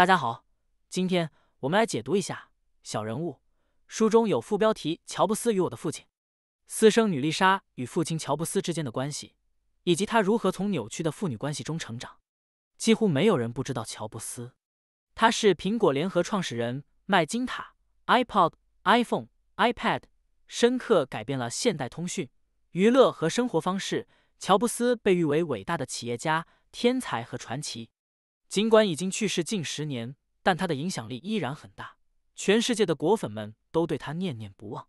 大家好，今天我们来解读一下《小人物》。书中有副标题“乔布斯与我的父亲”，私生女丽莎与父亲乔布斯之间的关系，以及他如何从扭曲的父女关系中成长。几乎没有人不知道乔布斯，他是苹果联合创始人，麦金塔、iPod、iPhone、iPad，深刻改变了现代通讯、娱乐和生活方式。乔布斯被誉为伟大的企业家、天才和传奇。尽管已经去世近十年，但他的影响力依然很大，全世界的果粉们都对他念念不忘。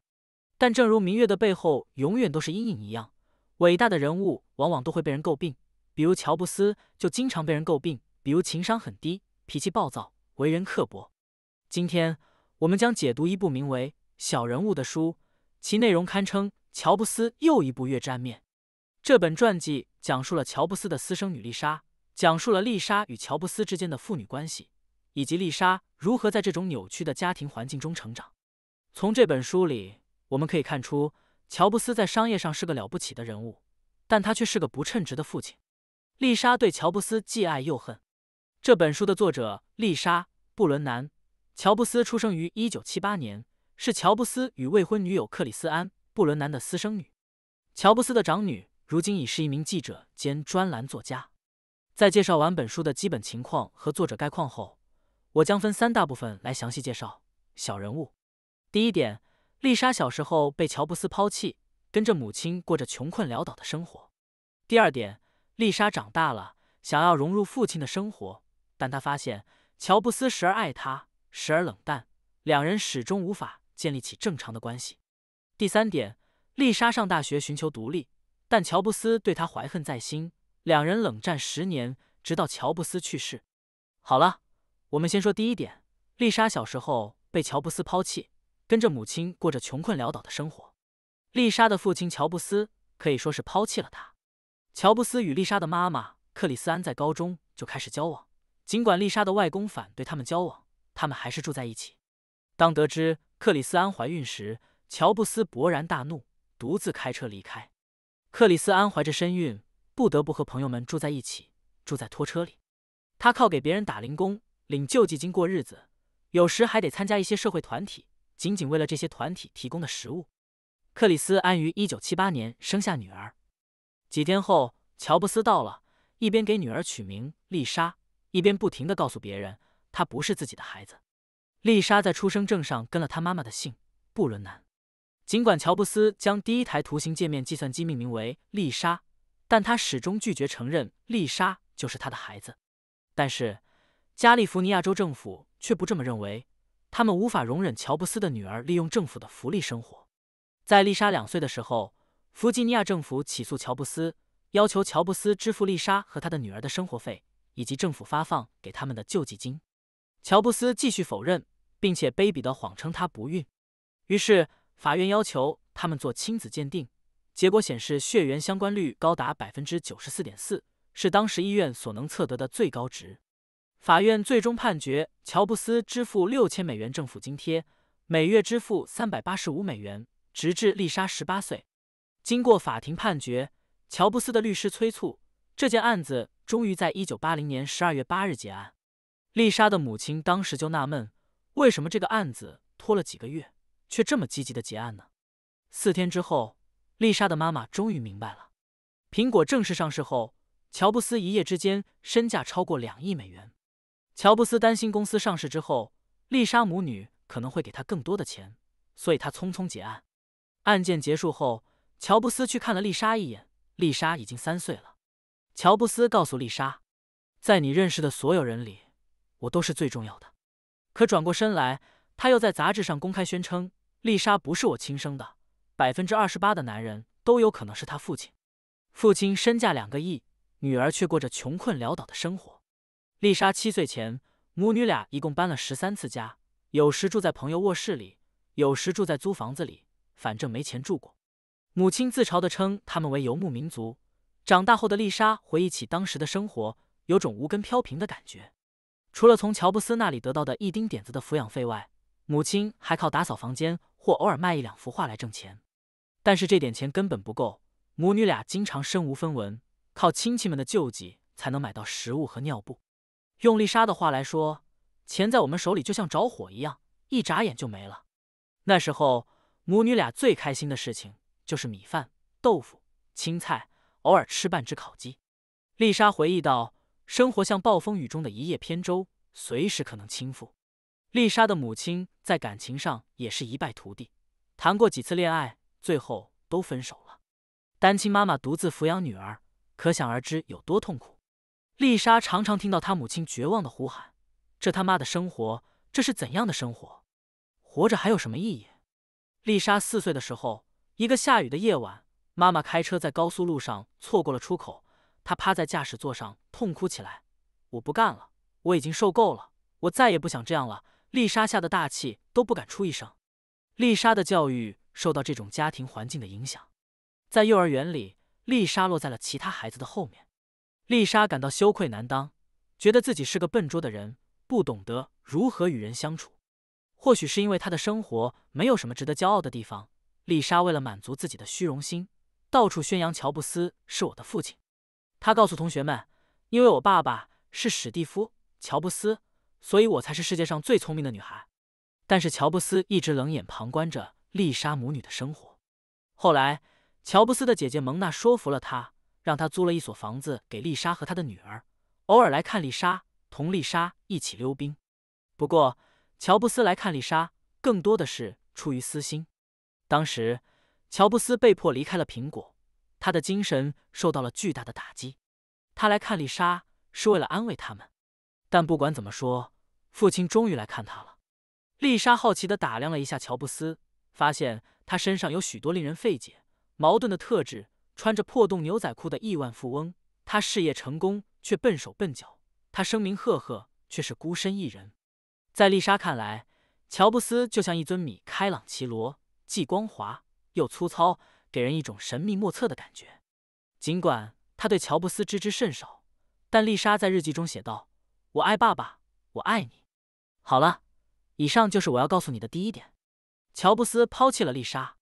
但正如明月的背后永远都是阴影一样，伟大的人物往往都会被人诟病，比如乔布斯就经常被人诟病，比如情商很低、脾气暴躁、为人刻薄。今天我们将解读一部名为《小人物》的书，其内容堪称乔布斯又一部月之暗面。这本传记讲述了乔布斯的私生女丽莎。讲述了丽莎与乔布斯之间的父女关系，以及丽莎如何在这种扭曲的家庭环境中成长。从这本书里，我们可以看出，乔布斯在商业上是个了不起的人物，但他却是个不称职的父亲。丽莎对乔布斯既爱又恨。这本书的作者丽莎·布伦南，乔布斯出生于1978年，是乔布斯与未婚女友克里斯安·布伦南的私生女。乔布斯的长女如今已是一名记者兼专栏作家。在介绍完本书的基本情况和作者概况后，我将分三大部分来详细介绍小人物。第一点，丽莎小时候被乔布斯抛弃，跟着母亲过着穷困潦倒的生活。第二点，丽莎长大了，想要融入父亲的生活，但她发现乔布斯时而爱她，时而冷淡，两人始终无法建立起正常的关系。第三点，丽莎上大学寻求独立，但乔布斯对她怀恨在心。两人冷战十年，直到乔布斯去世。好了，我们先说第一点。丽莎小时候被乔布斯抛弃，跟着母亲过着穷困潦倒的生活。丽莎的父亲乔布斯可以说是抛弃了她。乔布斯与丽莎的妈妈克里斯安在高中就开始交往，尽管丽莎的外公反对他们交往，他们还是住在一起。当得知克里斯安怀孕时，乔布斯勃然大怒，独自开车离开。克里斯安怀着身孕。不得不和朋友们住在一起，住在拖车里。他靠给别人打零工、领救济金过日子，有时还得参加一些社会团体，仅仅为了这些团体提供的食物。克里斯安于1978年生下女儿。几天后，乔布斯到了，一边给女儿取名丽莎，一边不停地告诉别人她不是自己的孩子。丽莎在出生证上跟了她妈妈的姓布伦南。尽管乔布斯将第一台图形界面计算机命名为丽莎。但他始终拒绝承认丽莎就是他的孩子，但是加利福尼亚州政府却不这么认为，他们无法容忍乔布斯的女儿利用政府的福利生活。在丽莎两岁的时候，弗吉尼亚政府起诉乔布斯，要求乔布斯支付丽莎和他的女儿的生活费以及政府发放给他们的救济金。乔布斯继续否认，并且卑鄙的谎称他不孕。于是法院要求他们做亲子鉴定。结果显示血缘相关率高达百分之九十四点四，是当时医院所能测得的最高值。法院最终判决乔布斯支付六千美元政府津贴，每月支付三百八十五美元，直至丽莎十八岁。经过法庭判决，乔布斯的律师催促，这件案子终于在一九八零年十二月八日结案。丽莎的母亲当时就纳闷，为什么这个案子拖了几个月，却这么积极的结案呢？四天之后。丽莎的妈妈终于明白了。苹果正式上市后，乔布斯一夜之间身价超过两亿美元。乔布斯担心公司上市之后，丽莎母女可能会给他更多的钱，所以他匆匆结案。案件结束后，乔布斯去看了丽莎一眼。丽莎已经三岁了。乔布斯告诉丽莎：“在你认识的所有人里，我都是最重要的。”可转过身来，他又在杂志上公开宣称：“丽莎不是我亲生的。”百分之二十八的男人都有可能是他父亲，父亲身价两个亿，女儿却过着穷困潦倒的生活。丽莎七岁前，母女俩一共搬了十三次家，有时住在朋友卧室里，有时住在租房子里，反正没钱住过。母亲自嘲地称他们为游牧民族。长大后的丽莎回忆起当时的生活，有种无根飘萍的感觉。除了从乔布斯那里得到的一丁点子的抚养费外，母亲还靠打扫房间或偶尔卖一两幅画来挣钱。但是这点钱根本不够，母女俩经常身无分文，靠亲戚们的救济才能买到食物和尿布。用丽莎的话来说，钱在我们手里就像着火一样，一眨眼就没了。那时候，母女俩最开心的事情就是米饭、豆腐、青菜，偶尔吃半只烤鸡。丽莎回忆道：“生活像暴风雨中的一叶扁舟，随时可能倾覆。”丽莎的母亲在感情上也是一败涂地，谈过几次恋爱。最后都分手了，单亲妈妈独自抚养女儿，可想而知有多痛苦。丽莎常常听到她母亲绝望的呼喊：“这他妈的生活，这是怎样的生活？活着还有什么意义？”丽莎四岁的时候，一个下雨的夜晚，妈妈开车在高速路上错过了出口，她趴在驾驶座上痛哭起来：“我不干了，我已经受够了，我再也不想这样了。”丽莎吓得大气都不敢出一声。丽莎的教育。受到这种家庭环境的影响，在幼儿园里，丽莎落在了其他孩子的后面。丽莎感到羞愧难当，觉得自己是个笨拙的人，不懂得如何与人相处。或许是因为她的生活没有什么值得骄傲的地方，丽莎为了满足自己的虚荣心，到处宣扬乔布斯是我的父亲。她告诉同学们：“因为我爸爸是史蒂夫·乔布斯，所以我才是世界上最聪明的女孩。”但是乔布斯一直冷眼旁观着。丽莎母女的生活。后来，乔布斯的姐姐蒙娜说服了他，让他租了一所房子给丽莎和他的女儿，偶尔来看丽莎，同丽莎一起溜冰。不过，乔布斯来看丽莎更多的是出于私心。当时，乔布斯被迫离开了苹果，他的精神受到了巨大的打击。他来看丽莎是为了安慰他们。但不管怎么说，父亲终于来看他了。丽莎好奇的打量了一下乔布斯。发现他身上有许多令人费解、矛盾的特质。穿着破洞牛仔裤的亿万富翁，他事业成功却笨手笨脚；他声名赫赫却是孤身一人。在丽莎看来，乔布斯就像一尊米开朗琪罗，既光滑又粗糙，给人一种神秘莫测的感觉。尽管他对乔布斯知之甚少，但丽莎在日记中写道：“我爱爸爸，我爱你。”好了，以上就是我要告诉你的第一点。乔布斯抛弃了丽莎，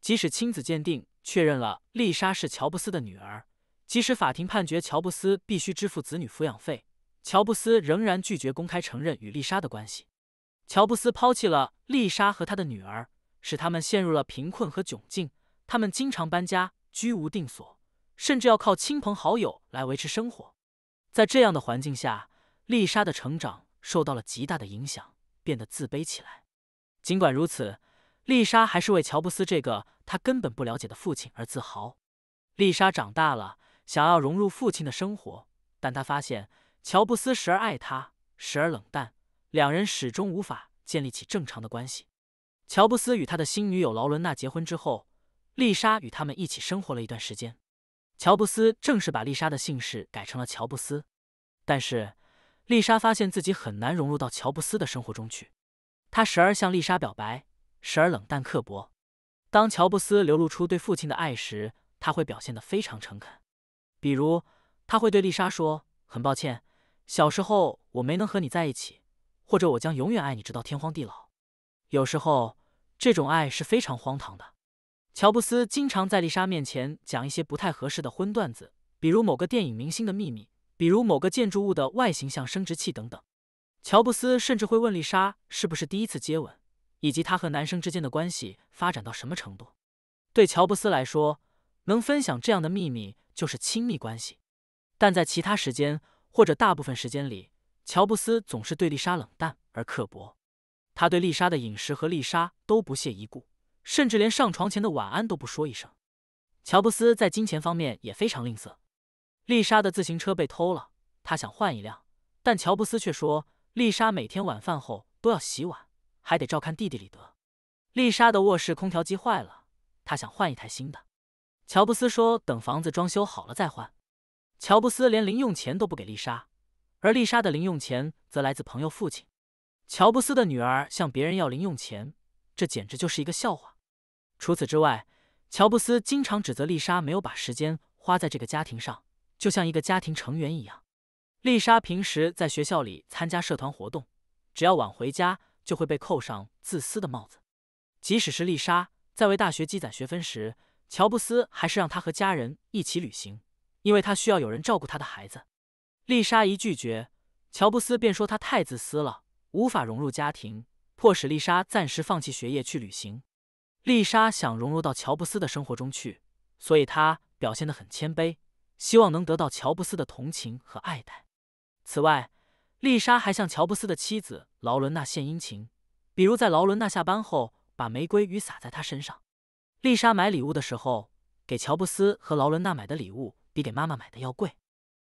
即使亲子鉴定确认了丽莎是乔布斯的女儿，即使法庭判决乔布斯必须支付子女抚养费，乔布斯仍然拒绝公开承认与丽莎的关系。乔布斯抛弃了丽莎和他的女儿，使他们陷入了贫困和窘境。他们经常搬家，居无定所，甚至要靠亲朋好友来维持生活。在这样的环境下，丽莎的成长受到了极大的影响，变得自卑起来。尽管如此，丽莎还是为乔布斯这个她根本不了解的父亲而自豪。丽莎长大了，想要融入父亲的生活，但她发现乔布斯时而爱她，时而冷淡，两人始终无法建立起正常的关系。乔布斯与他的新女友劳伦娜结婚之后，丽莎与他们一起生活了一段时间。乔布斯正式把丽莎的姓氏改成了乔布斯，但是丽莎发现自己很难融入到乔布斯的生活中去。他时而向丽莎表白，时而冷淡刻薄。当乔布斯流露出对父亲的爱时，他会表现得非常诚恳。比如，他会对丽莎说：“很抱歉，小时候我没能和你在一起，或者我将永远爱你直到天荒地老。”有时候，这种爱是非常荒唐的。乔布斯经常在丽莎面前讲一些不太合适的荤段子，比如某个电影明星的秘密，比如某个建筑物的外形像生殖器等等。乔布斯甚至会问丽莎是不是第一次接吻，以及她和男生之间的关系发展到什么程度。对乔布斯来说，能分享这样的秘密就是亲密关系。但在其他时间或者大部分时间里，乔布斯总是对丽莎冷淡而刻薄。他对丽莎的饮食和丽莎都不屑一顾，甚至连上床前的晚安都不说一声。乔布斯在金钱方面也非常吝啬。丽莎的自行车被偷了，他想换一辆，但乔布斯却说。丽莎每天晚饭后都要洗碗，还得照看弟弟李德。丽莎的卧室空调机坏了，她想换一台新的。乔布斯说，等房子装修好了再换。乔布斯连零用钱都不给丽莎，而丽莎的零用钱则来自朋友父亲。乔布斯的女儿向别人要零用钱，这简直就是一个笑话。除此之外，乔布斯经常指责丽莎没有把时间花在这个家庭上，就像一个家庭成员一样。丽莎平时在学校里参加社团活动，只要晚回家就会被扣上自私的帽子。即使是丽莎在为大学积攒学分时，乔布斯还是让她和家人一起旅行，因为他需要有人照顾他的孩子。丽莎一拒绝，乔布斯便说她太自私了，无法融入家庭，迫使丽莎暂时放弃学业去旅行。丽莎想融入到乔布斯的生活中去，所以她表现得很谦卑，希望能得到乔布斯的同情和爱戴。此外，丽莎还向乔布斯的妻子劳伦娜献殷勤，比如在劳伦娜下班后把玫瑰雨洒在她身上。丽莎买礼物的时候，给乔布斯和劳伦娜买的礼物比给妈妈买的要贵。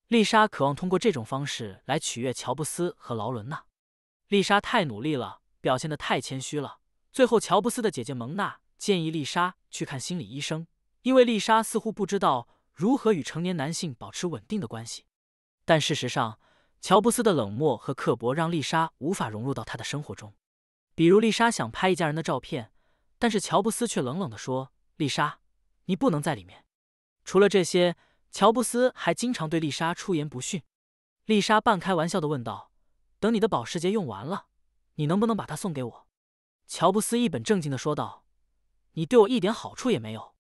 丽莎渴望通过这种方式来取悦乔布斯和劳伦娜。丽莎太努力了，表现的太谦虚了。最后，乔布斯的姐姐蒙娜建议丽莎去看心理医生，因为丽莎似乎不知道如何与成年男性保持稳定的关系。但事实上，乔布斯的冷漠和刻薄让丽莎无法融入到他的生活中。比如，丽莎想拍一家人的照片，但是乔布斯却冷冷地说：“丽莎，你不能在里面。”除了这些，乔布斯还经常对丽莎出言不逊。丽莎半开玩笑地问道：“等你的保时捷用完了，你能不能把它送给我？”乔布斯一本正经地说道：“你对我一点好处也没有。”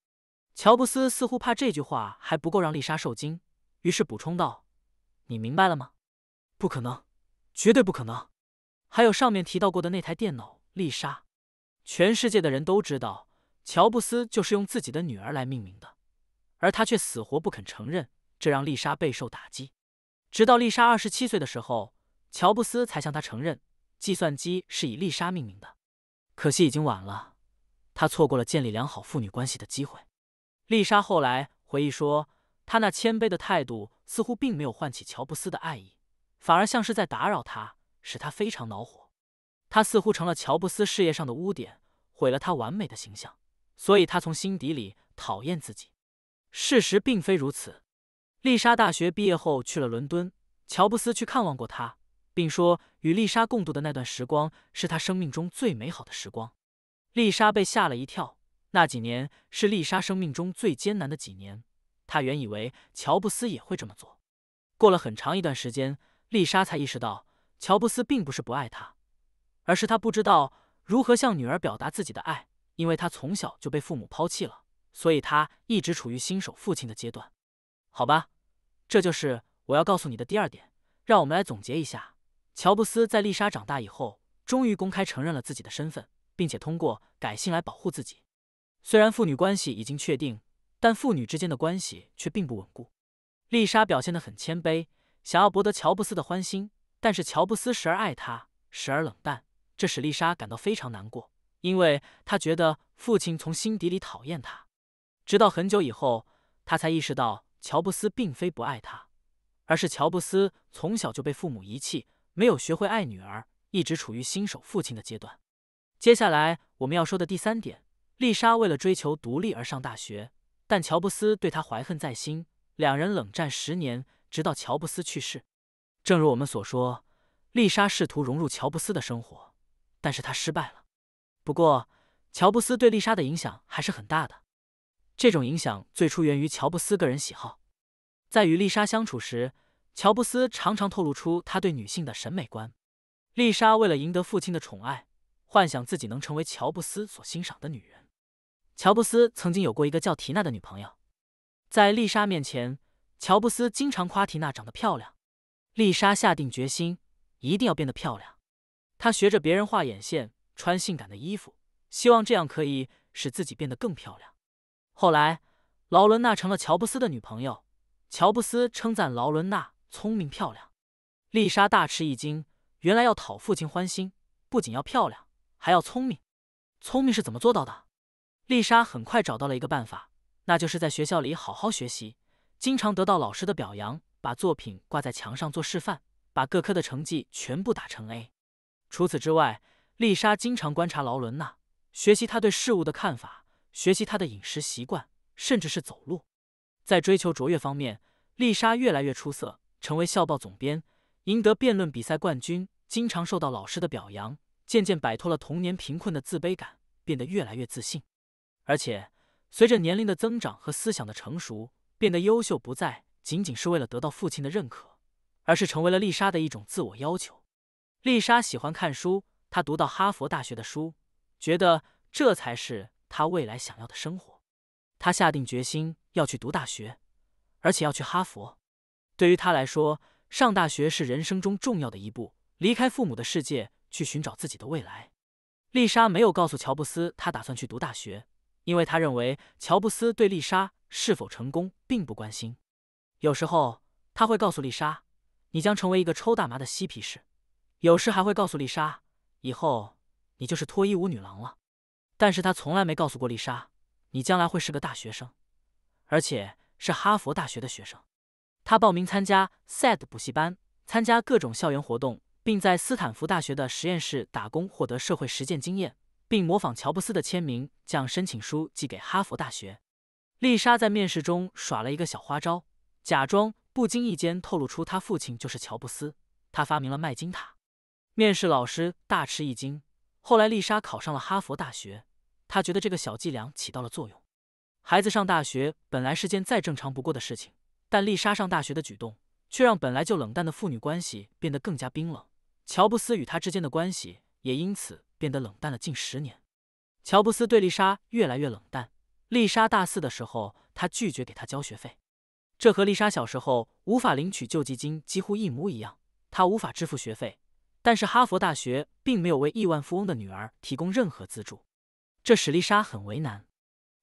乔布斯似乎怕这句话还不够让丽莎受惊，于是补充道：“你明白了吗？”不可能，绝对不可能！还有上面提到过的那台电脑，丽莎。全世界的人都知道，乔布斯就是用自己的女儿来命名的，而他却死活不肯承认，这让丽莎备受打击。直到丽莎二十七岁的时候，乔布斯才向她承认，计算机是以丽莎命名的。可惜已经晚了，他错过了建立良好父女关系的机会。丽莎后来回忆说，他那谦卑的态度似乎并没有唤起乔布斯的爱意。反而像是在打扰他，使他非常恼火。他似乎成了乔布斯事业上的污点，毁了他完美的形象，所以他从心底里讨厌自己。事实并非如此。丽莎大学毕业后去了伦敦，乔布斯去看望过她，并说与丽莎共度的那段时光是他生命中最美好的时光。丽莎被吓了一跳。那几年是丽莎生命中最艰难的几年。她原以为乔布斯也会这么做。过了很长一段时间。丽莎才意识到，乔布斯并不是不爱她，而是他不知道如何向女儿表达自己的爱。因为他从小就被父母抛弃了，所以他一直处于新手父亲的阶段。好吧，这就是我要告诉你的第二点。让我们来总结一下：乔布斯在丽莎长大以后，终于公开承认了自己的身份，并且通过改姓来保护自己。虽然父女关系已经确定，但父女之间的关系却并不稳固。丽莎表现得很谦卑。想要博得乔布斯的欢心，但是乔布斯时而爱他，时而冷淡，这使丽莎感到非常难过，因为她觉得父亲从心底里讨厌他。直到很久以后，她才意识到乔布斯并非不爱她，而是乔布斯从小就被父母遗弃，没有学会爱女儿，一直处于新手父亲的阶段。接下来我们要说的第三点，丽莎为了追求独立而上大学，但乔布斯对她怀恨在心，两人冷战十年。直到乔布斯去世，正如我们所说，丽莎试图融入乔布斯的生活，但是她失败了。不过，乔布斯对丽莎的影响还是很大的。这种影响最初源于乔布斯个人喜好。在与丽莎相处时，乔布斯常常透露出他对女性的审美观。丽莎为了赢得父亲的宠爱，幻想自己能成为乔布斯所欣赏的女人。乔布斯曾经有过一个叫缇娜的女朋友，在丽莎面前。乔布斯经常夸缇娜长得漂亮，丽莎下定决心一定要变得漂亮。她学着别人画眼线，穿性感的衣服，希望这样可以使自己变得更漂亮。后来，劳伦娜成了乔布斯的女朋友。乔布斯称赞劳伦娜聪明漂亮，丽莎大吃一惊，原来要讨父亲欢心，不仅要漂亮，还要聪明。聪明是怎么做到的？丽莎很快找到了一个办法，那就是在学校里好好学习。经常得到老师的表扬，把作品挂在墙上做示范，把各科的成绩全部打成 A。除此之外，丽莎经常观察劳伦娜，学习她对事物的看法，学习她的饮食习惯，甚至是走路。在追求卓越方面，丽莎越来越出色，成为校报总编，赢得辩论比赛冠军，经常受到老师的表扬，渐渐摆脱了童年贫困的自卑感，变得越来越自信。而且，随着年龄的增长和思想的成熟。变得优秀不再仅仅是为了得到父亲的认可，而是成为了丽莎的一种自我要求。丽莎喜欢看书，她读到哈佛大学的书，觉得这才是她未来想要的生活。她下定决心要去读大学，而且要去哈佛。对于她来说，上大学是人生中重要的一步，离开父母的世界，去寻找自己的未来。丽莎没有告诉乔布斯她打算去读大学，因为她认为乔布斯对丽莎。是否成功并不关心。有时候他会告诉丽莎：“你将成为一个抽大麻的嬉皮士。”有时还会告诉丽莎：“以后你就是脱衣舞女郎了。”但是他从来没告诉过丽莎：“你将来会是个大学生，而且是哈佛大学的学生。”他报名参加 SAT 补习班，参加各种校园活动，并在斯坦福大学的实验室打工，获得社会实践经验，并模仿乔布斯的签名，将申请书寄给哈佛大学。丽莎在面试中耍了一个小花招，假装不经意间透露出她父亲就是乔布斯，他发明了麦金塔。面试老师大吃一惊。后来，丽莎考上了哈佛大学，她觉得这个小伎俩起到了作用。孩子上大学本来是件再正常不过的事情，但丽莎上大学的举动却让本来就冷淡的父女关系变得更加冰冷。乔布斯与她之间的关系也因此变得冷淡了近十年。乔布斯对丽莎越来越冷淡。丽莎大四的时候，他拒绝给她交学费，这和丽莎小时候无法领取救济金几乎一模一样。她无法支付学费，但是哈佛大学并没有为亿万富翁的女儿提供任何资助，这使丽莎很为难。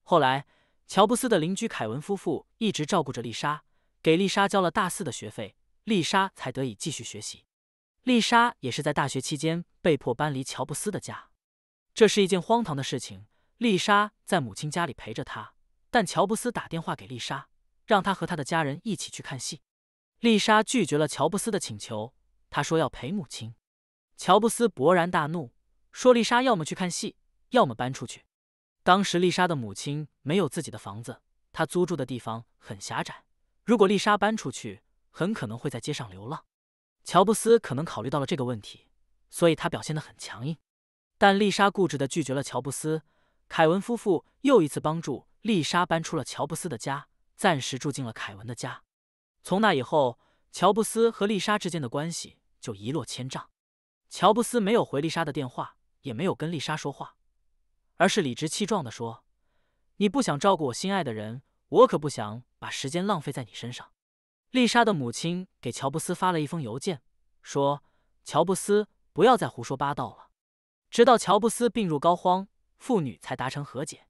后来，乔布斯的邻居凯文夫妇一直照顾着丽莎，给丽莎交了大四的学费，丽莎才得以继续学习。丽莎也是在大学期间被迫搬离乔布斯的家，这是一件荒唐的事情。丽莎在母亲家里陪着他，但乔布斯打电话给丽莎，让她和他的家人一起去看戏。丽莎拒绝了乔布斯的请求，她说要陪母亲。乔布斯勃然大怒，说丽莎要么去看戏，要么搬出去。当时丽莎的母亲没有自己的房子，她租住的地方很狭窄，如果丽莎搬出去，很可能会在街上流浪。乔布斯可能考虑到了这个问题，所以他表现得很强硬。但丽莎固执的拒绝了乔布斯。凯文夫妇又一次帮助丽莎搬出了乔布斯的家，暂时住进了凯文的家。从那以后，乔布斯和丽莎之间的关系就一落千丈。乔布斯没有回丽莎的电话，也没有跟丽莎说话，而是理直气壮的说：“你不想照顾我心爱的人，我可不想把时间浪费在你身上。”丽莎的母亲给乔布斯发了一封邮件，说：“乔布斯，不要再胡说八道了。”直到乔布斯病入膏肓。父女才达成和解。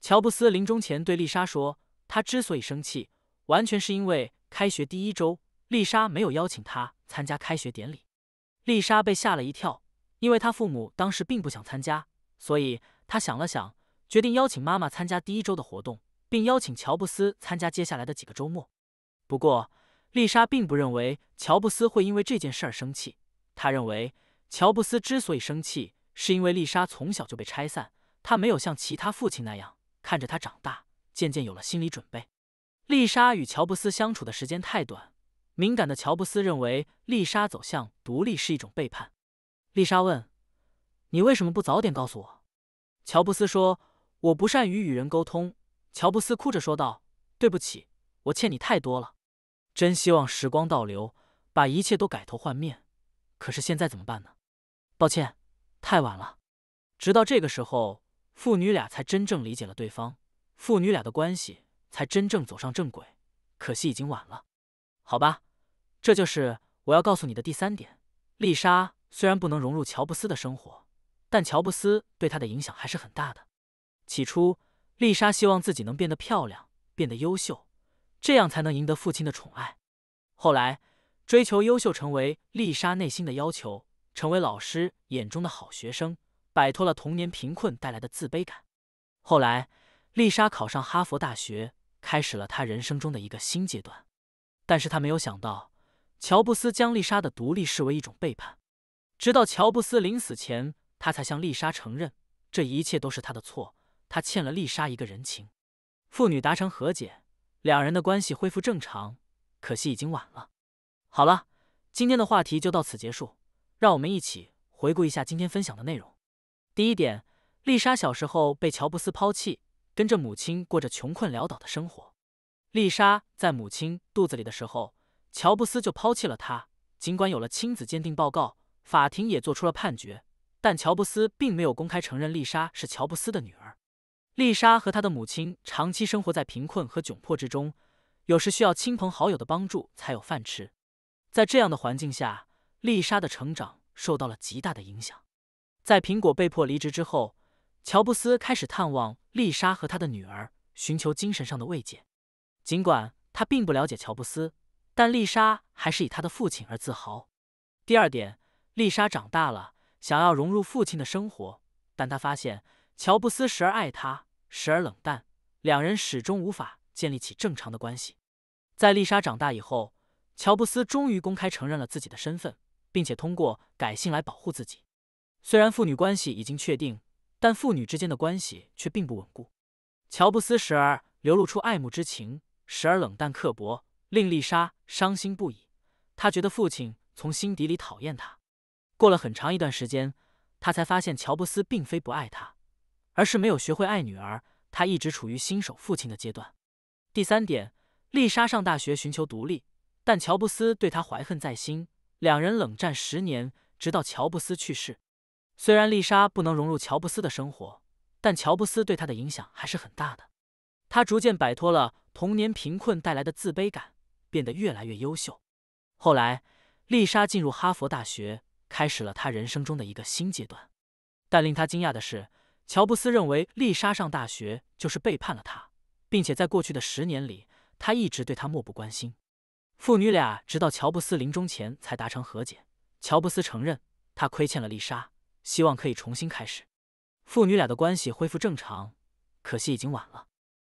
乔布斯临终前对丽莎说：“他之所以生气，完全是因为开学第一周，丽莎没有邀请他参加开学典礼。”丽莎被吓了一跳，因为她父母当时并不想参加，所以她想了想，决定邀请妈妈参加第一周的活动，并邀请乔布斯参加接下来的几个周末。不过，丽莎并不认为乔布斯会因为这件事而生气。她认为，乔布斯之所以生气，是因为丽莎从小就被拆散。他没有像其他父亲那样看着他长大，渐渐有了心理准备。丽莎与乔布斯相处的时间太短，敏感的乔布斯认为丽莎走向独立是一种背叛。丽莎问：“你为什么不早点告诉我？”乔布斯说：“我不善于与人沟通。”乔布斯哭着说道：“对不起，我欠你太多了。真希望时光倒流，把一切都改头换面。可是现在怎么办呢？抱歉，太晚了。”直到这个时候。父女俩才真正理解了对方，父女俩的关系才真正走上正轨，可惜已经晚了。好吧，这就是我要告诉你的第三点。丽莎虽然不能融入乔布斯的生活，但乔布斯对她的影响还是很大的。起初，丽莎希望自己能变得漂亮，变得优秀，这样才能赢得父亲的宠爱。后来，追求优秀成为丽莎内心的要求，成为老师眼中的好学生。摆脱了童年贫困带来的自卑感。后来，丽莎考上哈佛大学，开始了她人生中的一个新阶段。但是她没有想到，乔布斯将丽莎的独立视为一种背叛。直到乔布斯临死前，他才向丽莎承认这一切都是他的错，他欠了丽莎一个人情。父女达成和解，两人的关系恢复正常。可惜已经晚了。好了，今天的话题就到此结束。让我们一起回顾一下今天分享的内容。第一点，丽莎小时候被乔布斯抛弃，跟着母亲过着穷困潦倒的生活。丽莎在母亲肚子里的时候，乔布斯就抛弃了她。尽管有了亲子鉴定报告，法庭也做出了判决，但乔布斯并没有公开承认丽莎是乔布斯的女儿。丽莎和她的母亲长期生活在贫困和窘迫之中，有时需要亲朋好友的帮助才有饭吃。在这样的环境下，丽莎的成长受到了极大的影响。在苹果被迫离职之后，乔布斯开始探望丽莎和他的女儿，寻求精神上的慰藉。尽管他并不了解乔布斯，但丽莎还是以他的父亲而自豪。第二点，丽莎长大了，想要融入父亲的生活，但她发现乔布斯时而爱她，时而冷淡，两人始终无法建立起正常的关系。在丽莎长大以后，乔布斯终于公开承认了自己的身份，并且通过改姓来保护自己。虽然父女关系已经确定，但父女之间的关系却并不稳固。乔布斯时而流露出爱慕之情，时而冷淡刻薄，令丽莎伤心不已。她觉得父亲从心底里讨厌她。过了很长一段时间，她才发现乔布斯并非不爱她，而是没有学会爱女儿。她一直处于新手父亲的阶段。第三点，丽莎上大学寻求独立，但乔布斯对她怀恨在心，两人冷战十年，直到乔布斯去世。虽然丽莎不能融入乔布斯的生活，但乔布斯对她的影响还是很大的。她逐渐摆脱了童年贫困带来的自卑感，变得越来越优秀。后来，丽莎进入哈佛大学，开始了她人生中的一个新阶段。但令她惊讶的是，乔布斯认为丽莎上大学就是背叛了他，并且在过去的十年里，他一直对她漠不关心。父女俩直到乔布斯临终前才达成和解。乔布斯承认他亏欠了丽莎。希望可以重新开始，父女俩的关系恢复正常，可惜已经晚了。